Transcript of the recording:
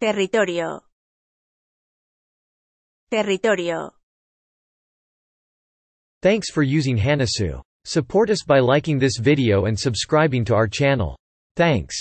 Territorio. Territorio. Thanks for using Hanasu. Support us by liking this video and subscribing to our channel. Thanks.